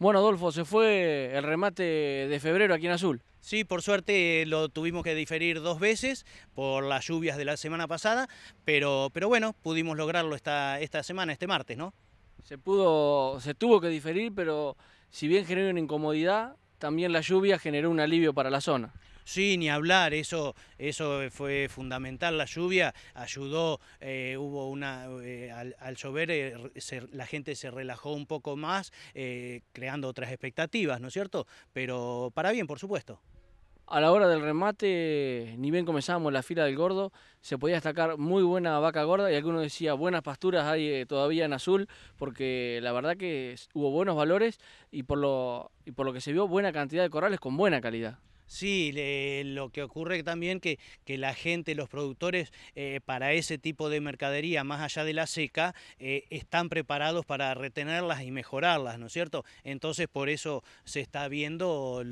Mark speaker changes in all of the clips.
Speaker 1: Bueno, Adolfo, se fue el remate de febrero aquí en Azul. Sí, por suerte eh, lo tuvimos que diferir dos veces por las lluvias de la semana pasada, pero, pero bueno, pudimos lograrlo esta, esta semana, este martes, ¿no? Se pudo, se tuvo que diferir, pero si bien generó una incomodidad, también la lluvia generó un alivio para la zona. Sí, ni hablar, eso, eso fue fundamental, la lluvia ayudó, eh, hubo una, eh, al, llover eh, la gente se relajó un poco más, creando otras expectativas, ¿no es cierto? Pero para bien, por supuesto. A la hora del
Speaker 2: remate, ni bien comenzábamos la fila del gordo, se podía destacar muy buena vaca gorda y algunos decía buenas pasturas hay todavía en azul, porque la verdad que hubo buenos valores
Speaker 1: y por lo, y por lo que se vio buena cantidad de corrales con buena calidad. Sí, lo que ocurre también que, que la gente, los productores, eh, para ese tipo de mercadería, más allá de la seca, eh, están preparados para retenerlas y mejorarlas, ¿no es cierto? Entonces, por eso se está viendo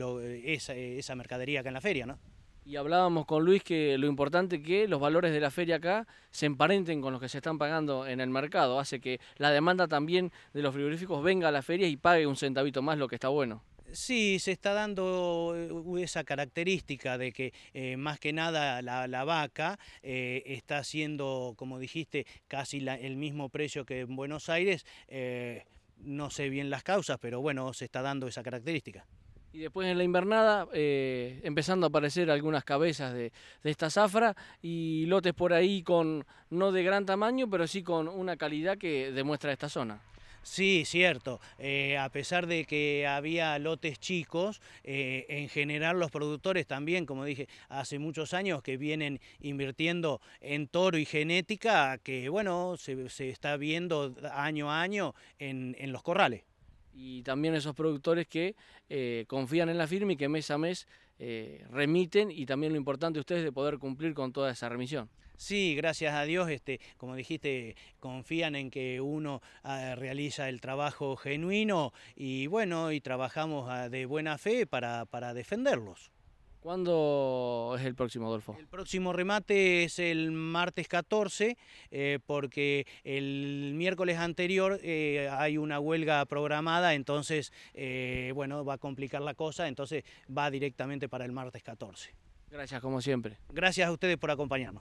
Speaker 1: esa, mercadería acá en la feria, ¿no? Y hablábamos con Luis que lo importante que los valores de la feria acá se emparenten con los que se están
Speaker 2: pagando en el mercado, hace que la demanda también de los frigoríficos venga a la feria y pague un centavito más lo que está bueno.
Speaker 1: Sí, se está dando eh, esa característica de que eh, más que nada la, vaca eh, está haciendo, como dijiste, casi el mismo precio que en Buenos Aires. no sé bien las causas, pero bueno, se está dando esa característica.
Speaker 2: Y después en la invernada, empezando a aparecer algunas cabezas de, de, esta zafra y lotes por ahí con, no de gran tamaño, pero sí
Speaker 1: con una calidad que demuestra esta zona. Sí, cierto. Eh, a pesar de que había lotes chicos, eh, en general los productores también, como dije, hace muchos años que vienen invirtiendo en toro y genética, que bueno, se, está viendo año a año en, los corrales. Y también esos
Speaker 2: productores que eh, confían en la firma y que mes a mes remiten y también lo
Speaker 1: importante ustedes de poder cumplir con toda esa remisión. Sí, gracias a Dios, este, como dijiste, confían en que uno ah, realiza el trabajo genuino y bueno, y trabajamos ah, de buena fe para, para defenderlos. ¿Cuándo es el
Speaker 2: próximo, Adolfo? El
Speaker 1: próximo remate es el martes 14, eh, porque el miércoles anterior eh, hay una huelga programada, entonces, eh, bueno, va a complicar la cosa, entonces va directamente para el martes 14.
Speaker 2: Gracias, como siempre.
Speaker 1: Gracias a ustedes por acompañarnos.